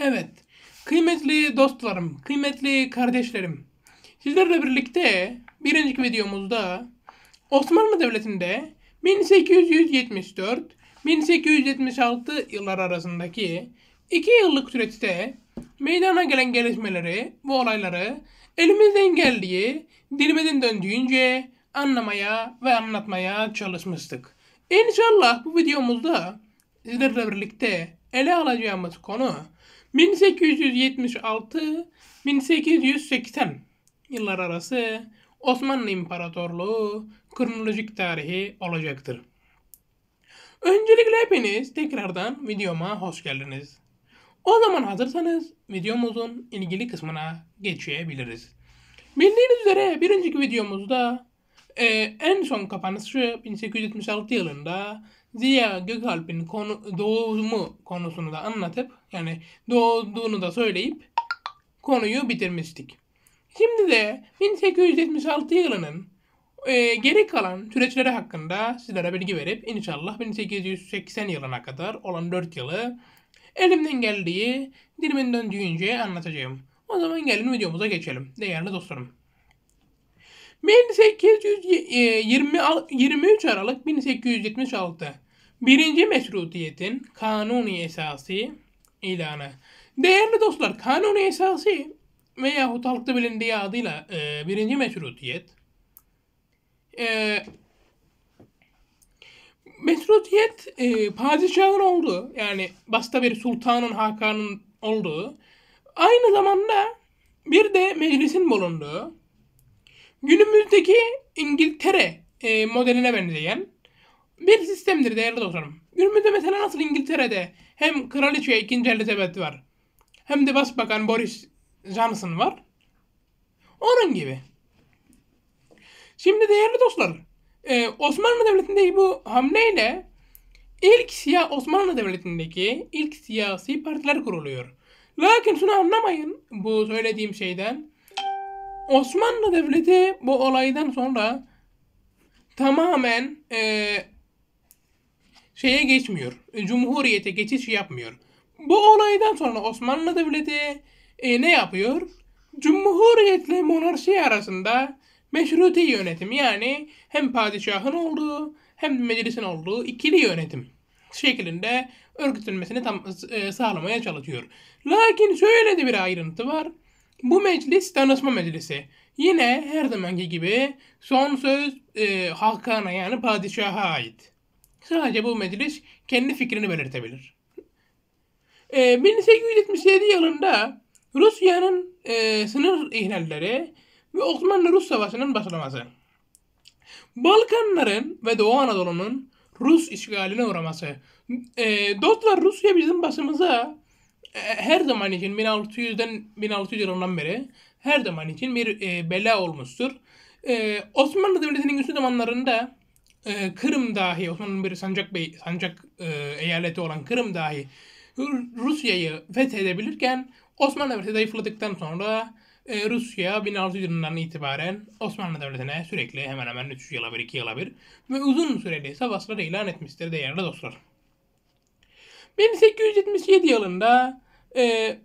Evet. Kıymetli dostlarım, kıymetli kardeşlerim. Sizlerle birlikte birinci videomuzda Osmanlı Devleti'nde 1874-1876 yıllar arasındaki iki yıllık süreçte meydana gelen gelişmeleri, bu olayları elimizden geldiği, dilimizin döndüğünce anlamaya ve anlatmaya çalışmıştık. İnşallah bu videomuzda sizlerle birlikte ele alacağımız konu 1876-1880 yıllar arası Osmanlı İmparatorluğu kronolojik tarihi olacaktır. Öncelikle hepiniz tekrardan videoma hoş geldiniz. O zaman hazırsanız videomuzun ilgili kısmına geçebiliriz. Bildiğiniz üzere bir önceki videomuzda e, en son kapanışı 1876 yılında Ziya Gökalp'in konu, doğumu konusunu da anlatıp yani doğduğunu da söyleyip konuyu bitirmiştik. Şimdi de 1876 yılının e, geri kalan süreçleri hakkında sizlere bilgi verip inşallah 1880 yılına kadar olan 4 yılı elimden geldiği dilimin döndüğünce anlatacağım. O zaman gelin videomuza geçelim değerli dostlarım. 1823 e, Aralık 1876 Birinci Meşrutiyet'in Kanuni Esası ilanı. Değerli dostlar, Kanuni Esası veya halkta bilindiği adıyla e, Birinci Meşrutiyet e, Meşrutiyet e, padişahın olduğu yani basta bir sultanın hakanın olduğu aynı zamanda bir de meclisin bulunduğu Günümüzdeki İngiltere e, modeline benzeyen bir sistemdir değerli dostlarım. Günümüzde mesela nasıl İngiltere'de hem Kraliçe 2. Elizabeth var hem de Başbakan Boris Johnson var. Onun gibi. Şimdi değerli dostlar, e, Osmanlı Devleti'ndeki bu hamleyle ilk siyah Osmanlı Devleti'ndeki ilk siyasi partiler kuruluyor. Lakin şunu anlamayın bu söylediğim şeyden. Osmanlı Devleti bu olaydan sonra tamamen e, şeye geçmiyor. Cumhuriyete geçiş yapmıyor. Bu olaydan sonra Osmanlı Devleti e, ne yapıyor? Cumhuriyetle monarşi arasında meşruti yönetim yani hem padişahın olduğu hem meclisin olduğu ikili yönetim şeklinde örgütlenmesini tam e, sağlamaya çalışıyor. Lakin şöyle de bir ayrıntı var. Bu meclis danışma meclisi. Yine her zamanki gibi son söz e, Hakan'a yani padişaha ait. Sadece bu meclis kendi fikrini belirtebilir. E, 1877 yılında Rusya'nın e, sınır ihlalleri ve Osmanlı-Rus Savaşı'nın başlaması. Balkanların ve Doğu Anadolu'nun Rus işgaline uğraması. E, dostlar Rusya bizim başımıza e, her zaman için 1600'den 1600 yılından beri her zaman için bir e, bela olmuştur. E, Osmanlı Devleti'nin üstü zamanlarında e, Kırım dahi Osmanlı'nın bir sancak bey, sancak e, eyaleti olan Kırım dahi Rusya'yı fethedebilirken Osmanlı Devleti zayıfladıktan sonra e, Rusya 1600 yılından itibaren Osmanlı Devleti'ne sürekli hemen hemen 3 yıla bir 2 yıla bir ve uzun süreli savaşları ilan etmiştir değerli dostlar. 1877 yılında e,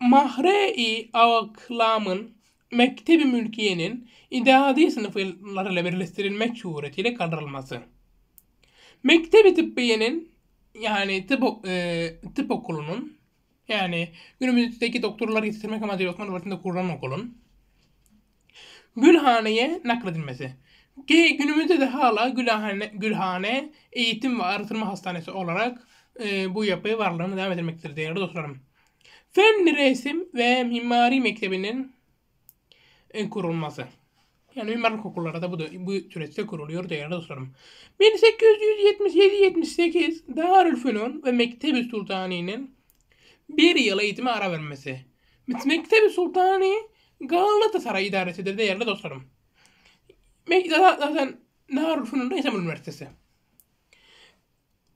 Mahre-i Aklam'ın Mektebi Mülkiye'nin ideadi sınıflarıyla birleştirilmek suretiyle kaldırılması. Mektebi Tıbbiye'nin yani tıp, e, tıp okulunun yani günümüzdeki doktorlar yetiştirmek amacıyla Osmanlı Devleti'nde kurulan okulun Gülhane'ye nakledilmesi. Ki günümüzde de hala Gülhane, Gülhane Eğitim ve Arıtılma Hastanesi olarak e, bu yapı varlığını devam etmektedir değerli dostlarım. Fen resim ve mimari mektebinin e, kurulması. Yani mimarlık okulları da bu, da, bu süreçte kuruluyor değerli dostlarım. 1877-78 Darülfünun ve Mektebi Sultani'nin bir yıl eğitime ara vermesi. Mektebi Sultani Galatasaray idaresidir değerli dostlarım. Zaten Darülfünun da İstanbul Üniversitesi.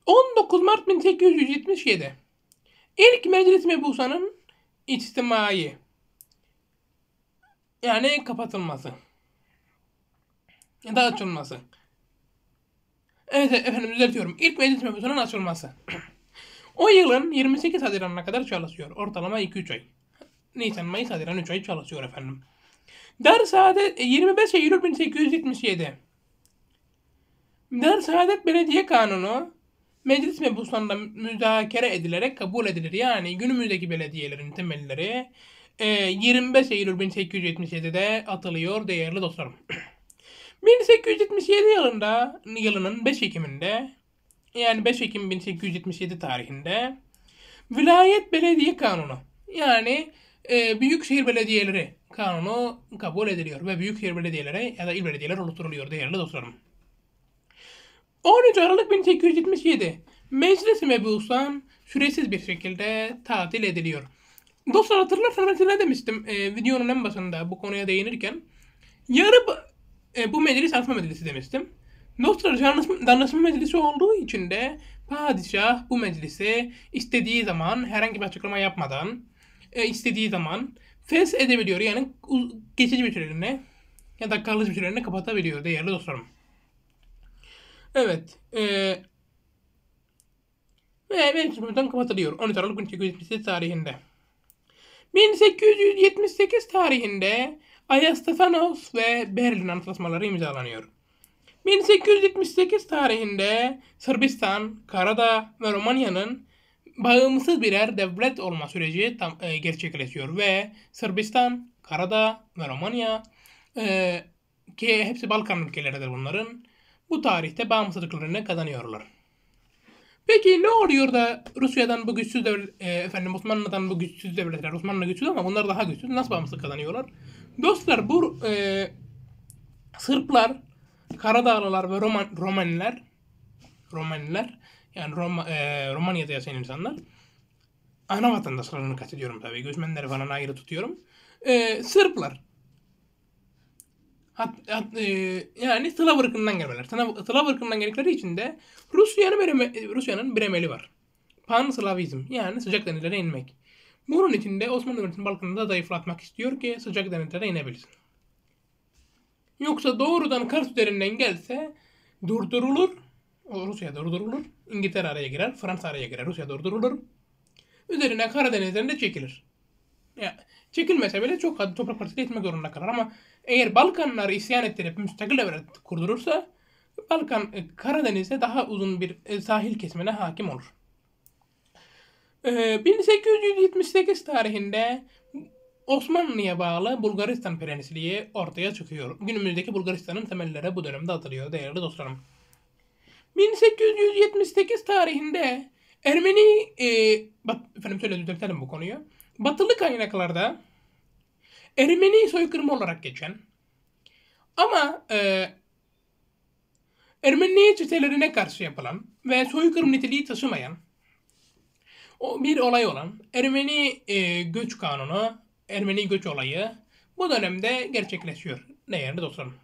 19 Mart 1877 İlk meclis mebusanın içtimai yani kapatılması ya da açılması. Evet efendim düzeltiyorum. İlk meclis mebusanın açılması. o yılın 28 Haziran'ına kadar çalışıyor. Ortalama 2-3 ay. Nisan, Mayıs, Haziran 3 ay çalışıyor efendim. Dar Saadet 25 Eylül 1877 Dar Saadet Belediye Kanunu meclis mebuslarında müzakere edilerek kabul edilir. Yani günümüzdeki belediyelerin temelleri 25 e, Eylül 1877'de atılıyor değerli dostlarım. 1877 yılında yılının 5 Ekim'inde yani 5 Ekim 1877 tarihinde Vilayet Belediye Kanunu yani e, Büyükşehir Belediyeleri Kanunu kabul ediliyor ve Büyükşehir Belediyeleri ya da il belediyeleri oluşturuluyor değerli dostlarım. 13 Aralık 1877 Meclis-i Mebusan süresiz bir şekilde tatil ediliyor. Dostlar hatırlarsanız ne demiştim e, videonun en başında bu konuya değinirken. Yarı e, bu meclis asma meclisi demiştim. Dostlar danışma meclisi olduğu için de padişah bu meclisi istediği zaman herhangi bir açıklama yapmadan e, istediği zaman fes edebiliyor. Yani geçici bir süreliğine ya da kalıcı bir süreliğine kapatabiliyor değerli dostlarım. Evet. Ee, ve Benjamin'den kapatılıyor 13 Aralık 1878 tarihinde. 1878 tarihinde Ayastefanos ve Berlin Antlaşmaları imzalanıyor. 1878 tarihinde Sırbistan, Karadağ ve Romanya'nın bağımsız birer devlet olma süreci tam, e, gerçekleşiyor ve Sırbistan, Karadağ ve Romanya e, ki hepsi Balkan ülkeleridir bunların bu tarihte bağımsızlıklarını kazanıyorlar. Peki ne oluyor da Rusya'dan bu güçsüz devlet, e, efendim Osmanlı'dan bu güçsüz devletler, Osmanlı güçsüz ama bunlar daha güçsüz. Nasıl bağımsızlık kazanıyorlar? Dostlar bu e, Sırplar, Karadağlılar ve Roman, Romaniler, Romaniler yani Roma, e, Romanya'da yaşayan insanlar ana vatandaşlarını kastediyorum tabii. Göçmenleri falan ayrı tutuyorum. E, Sırplar, Hat, hat, e, yani Slav ırkından gelmeler. Slav, ırkından geldikleri için de Rusya'nın bireme, e, Rusya'nın bir emeli var. Pan-Slavizm yani sıcak denizlere inmek. Bunun için de Osmanlı Devleti'nin Balkan'ı da zayıflatmak istiyor ki sıcak denizlere inebilsin. Yoksa doğrudan Kars üzerinden gelse durdurulur. O Rusya durdurulur. İngiltere araya girer. Fransa araya girer. Rusya durdurulur. Üzerine Karadeniz'den de çekilir ya çekilmese bile çok adı toprak parçası etmek zorunda kalır ama eğer Balkanlar isyan ettirip müstakil devlet kurdurursa Balkan e, Karadeniz'de daha uzun bir e, sahil kesimine hakim olur. 1878 e, tarihinde Osmanlı'ya bağlı Bulgaristan prensliği ortaya çıkıyor. Günümüzdeki Bulgaristan'ın temelleri bu dönemde atılıyor değerli dostlarım. 1878 tarihinde Ermeni e, bak efendim şöyle düzeltelim bu konuyu batılı kaynaklarda Ermeni soykırımı olarak geçen ama e, Ermeni çetelerine karşı yapılan ve soykırım niteliği taşımayan o bir olay olan Ermeni e, göç kanunu, Ermeni göç olayı bu dönemde gerçekleşiyor değerli dostlarım.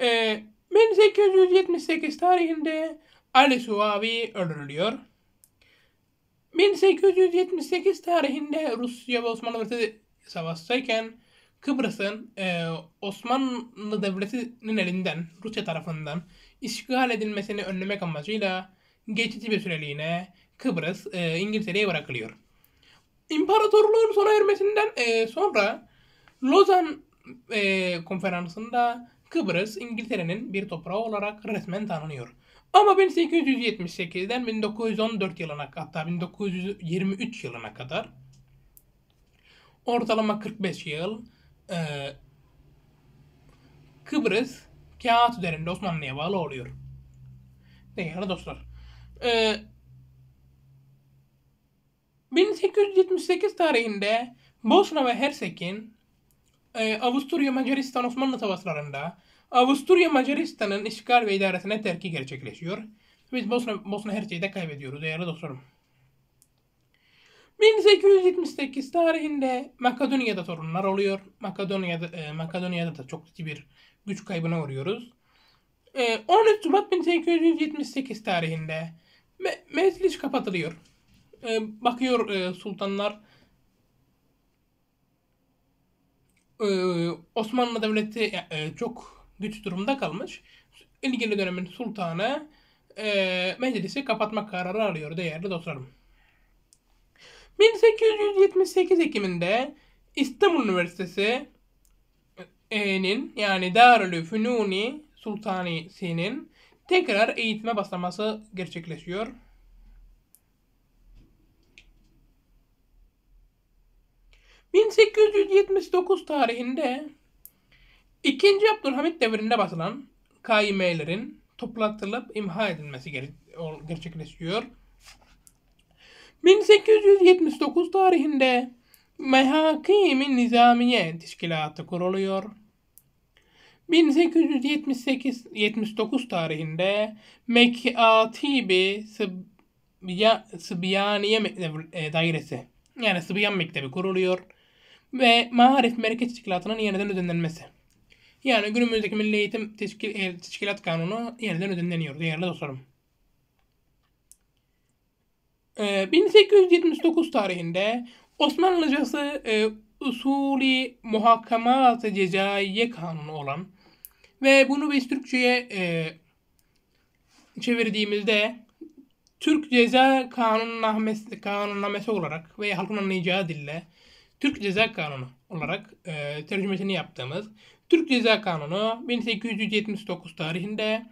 E, 1878 tarihinde Ali Suavi öldürülüyor. 1878 tarihinde Rusya ve Osmanlı Devleti savaştayken Kıbrıs'ın e, Osmanlı Devleti'nin elinden, Rusya tarafından işgal edilmesini önlemek amacıyla geçici bir süreliğine Kıbrıs e, İngiltere'ye bırakılıyor. İmparatorluğun sona ermesinden e, sonra Lozan e, konferansında Kıbrıs İngiltere'nin bir toprağı olarak resmen tanınıyor. Ama 1878'den 1914 yılına hatta 1923 yılına kadar ortalama 45 yıl e, Kıbrıs kağıt üzerinde Osmanlı'ya bağlı oluyor. Değerli dostlar. E, 1878 tarihinde Bosna ve Hersek'in e, Avusturya Macaristan Osmanlı savaşlarında Avusturya Macaristan'ın işgal ve idaresine terki gerçekleşiyor. Biz Bosna, Bosna her şeyi de kaybediyoruz değerli dostlarım. 1878 tarihinde Makedonya'da sorunlar oluyor. Makedonya'da e, Makedonya'da da çok ciddi bir güç kaybına uğruyoruz. E, 13 Şubat 1878 tarihinde me- meclis kapatılıyor. E, bakıyor e, sultanlar e, Osmanlı Devleti e, e çok güç durumda kalmış. İlgili dönemin sultanı e, meclisi kapatmak kararı alıyor değerli dostlarım. 1878 Ekim'inde İstanbul Üniversitesi'nin yani Darül Fünuni Sultanisi'nin tekrar eğitime başlaması gerçekleşiyor. ...1879 tarihinde İkinci Abdülhamit devrinde basılan kaimelerin toplatılıp imha edilmesi gerçekleşiyor. 1879 tarihinde Mehakim-i Nizamiye Teşkilatı kuruluyor. 1878-79 tarihinde Mekatibi Sıbya, Sıbyaniye e, Dairesi yani Sıbyan Mektebi kuruluyor ve Marif Merkez Teşkilatı'nın yeniden düzenlenmesi. Yani günümüzdeki Milli Eğitim Teşkil, e, Teşkilat Kanunu yeniden düzenleniyor değerli dostlarım. Ee, 1879 tarihinde Osmanlıcası e, usulü muhakamat cezaiye kanunu olan ve bunu biz Türkçe'ye e, çevirdiğimizde Türk Ceza Kanunnamesi, kanunnamesi olarak ve halkın anlayacağı dille Türk Ceza Kanunu olarak e, tercümesini yaptığımız Türk Ceza Kanunu 1879 tarihinde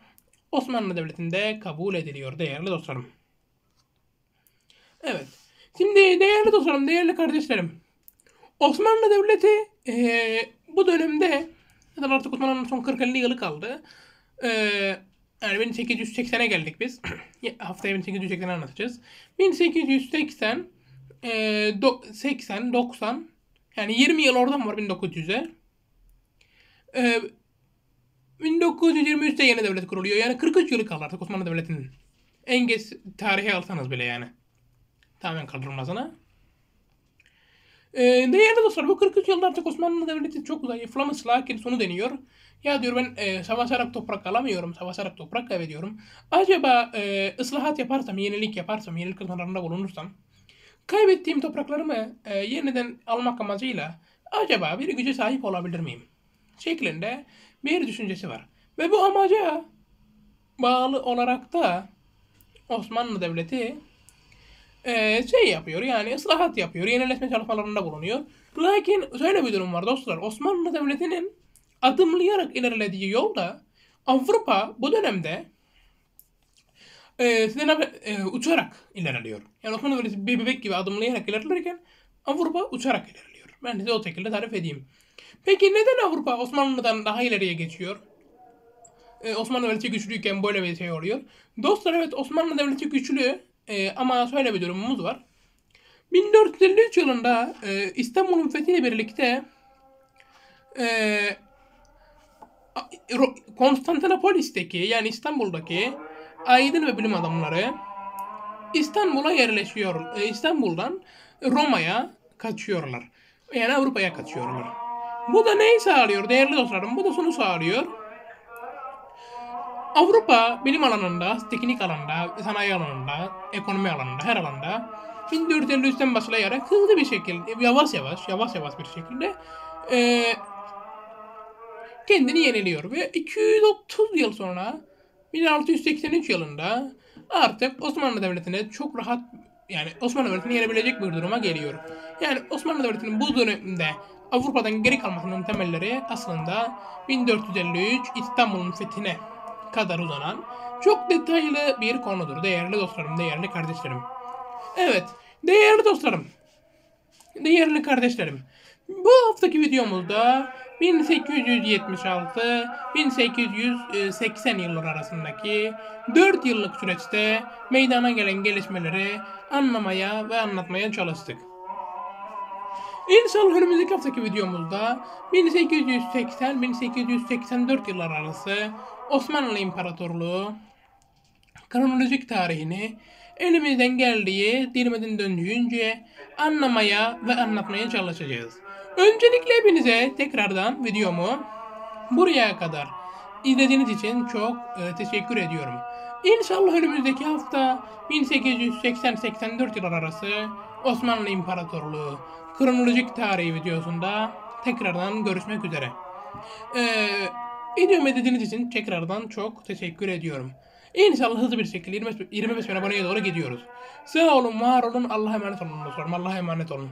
Osmanlı Devleti'nde kabul ediliyor değerli dostlarım. Evet. Şimdi değerli dostlarım, değerli kardeşlerim. Osmanlı Devleti e, bu dönemde artık Osmanlı'nın son 40-50 yılı kaldı. E, yani 1880'e geldik biz. Haftaya 1880'i anlatacağız. 1880 e, 80, 90 yani 20 yıl oradan var 1900'e. E, 1923'te yeni devlet kuruluyor. Yani 43 yılı kaldı artık Osmanlı Devleti'nin. En geç tarihe alsanız bile yani. Tamamen kaldırılmasına. Ee, değerli dostlar bu 43 yılda artık Osmanlı Devleti çok zayıflamış lakin sonu deniyor. Ya diyor ben e, savaşarak toprak alamıyorum, savaşarak toprak kaybediyorum. Acaba e, ıslahat yaparsam, yenilik yaparsam, yenilik kazanlarında bulunursam Kaybettiğim topraklarımı e, yeniden almak amacıyla acaba bir güce sahip olabilir miyim? Şeklinde bir düşüncesi var. Ve bu amaca bağlı olarak da Osmanlı Devleti e, şey yapıyor yani ıslahat yapıyor, yeniletme çalışmalarında bulunuyor. Lakin şöyle bir durum var dostlar. Osmanlı Devleti'nin adımlayarak ilerlediği yolda Avrupa bu dönemde e, ee, stand e, uçarak ilerliyor. Yani Osmanlı Devleti bir bebek gibi adımlayarak ilerlerken Avrupa uçarak ilerliyor. Ben size o şekilde tarif edeyim. Peki neden Avrupa Osmanlı'dan daha ileriye geçiyor? Ee, Osmanlı Devleti güçlüyken böyle bir şey oluyor. Dostlar evet Osmanlı Devleti güçlü e, ama şöyle bir durumumuz var. 1453 yılında e, İstanbul'un fethiyle birlikte e, Konstantinopolis'teki yani İstanbul'daki aydın ve bilim adamları İstanbul'a yerleşiyor. E, İstanbul'dan Roma'ya kaçıyorlar. Yani Avrupa'ya kaçıyorlar. Bu da neyi sağlıyor değerli dostlarım? Bu da şunu sağlıyor. Avrupa bilim alanında, teknik alanda, sanayi alanında, ekonomi alanında, her alanda 1453'ten başlayarak hızlı bir şekilde, yavaş yavaş, yavaş yavaş bir şekilde e, kendini yeniliyor. Ve 230 yıl sonra 1683 yılında artık Osmanlı Devleti'ne çok rahat yani Osmanlı Devleti'ni gelebilecek bir duruma geliyor. Yani Osmanlı Devleti'nin bu dönemde Avrupa'dan geri kalmasının temelleri aslında 1453 İstanbul'un fethine kadar uzanan çok detaylı bir konudur. Değerli dostlarım, değerli kardeşlerim. Evet, değerli dostlarım, değerli kardeşlerim. Bu haftaki videomuzda 1876-1880 yılları arasındaki 4 yıllık süreçte meydana gelen gelişmeleri anlamaya ve anlatmaya çalıştık. İnşallah önümüzdeki haftaki videomuzda 1880-1884 yılları arası Osmanlı İmparatorluğu kronolojik tarihini elimizden geldiği dilimizin döndüğünce anlamaya ve anlatmaya çalışacağız. Öncelikle hepinize tekrardan videomu buraya kadar izlediğiniz için çok e, teşekkür ediyorum. İnşallah önümüzdeki hafta 1880-84 yıllar arası Osmanlı İmparatorluğu kronolojik tarihi videosunda tekrardan görüşmek üzere. Ee, videomu izlediğiniz için tekrardan çok teşekkür ediyorum. İnşallah hızlı bir şekilde 25, 25 bin aboneye doğru gidiyoruz. Sağ olun, var olun, Allah'a emanet olun. Allah'a emanet olun.